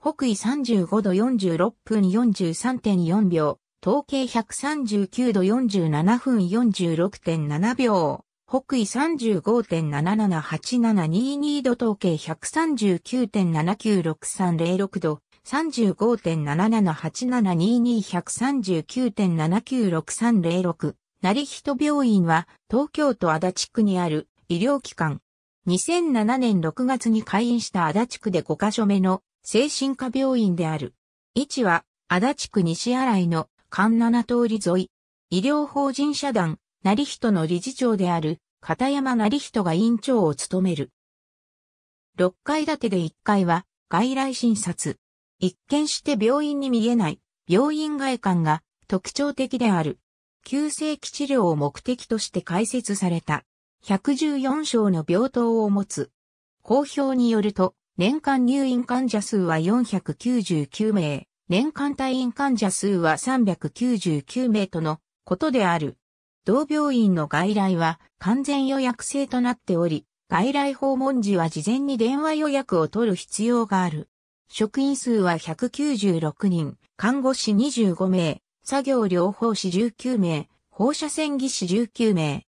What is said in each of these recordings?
北緯35度46分43.4秒、東経139度47分46.7秒、北緯35.778722度東経139.796306度、35.77872239.796306 1成人病院は東京都足立区にある医療機関。2007年6月に開院した足立区で5カ所目の精神科病院である。位置は、足立区西新井の環七通り沿い。医療法人社団、成人の理事長である、片山成人が院長を務める。6階建てで1階は、外来診察。一見して病院に見えない、病院外観が特徴的である。急性期治療を目的として開設された、114床の病棟を持つ。公表によると、年間入院患者数は499名、年間退院患者数は399名とのことである。同病院の外来は完全予約制となっており、外来訪問時は事前に電話予約を取る必要がある。職員数は196人、看護師25名、作業療法士19名、放射線技師19名。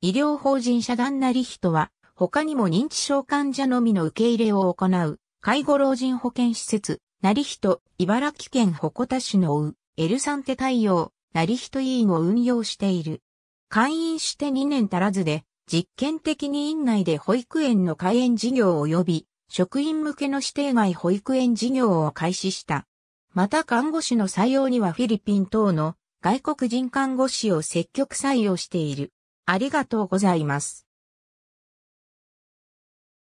医療法人社団なり人は、他にも認知症患者のみの受け入れを行う、介護老人保健施設、成人、茨城県鉾田市のう、エルサンテ対応、成人委員を運用している。会員して2年足らずで、実験的に院内で保育園の開園事業及び、職員向けの指定外保育園事業を開始した。また看護師の採用にはフィリピン等の外国人看護師を積極採用している。ありがとうございます。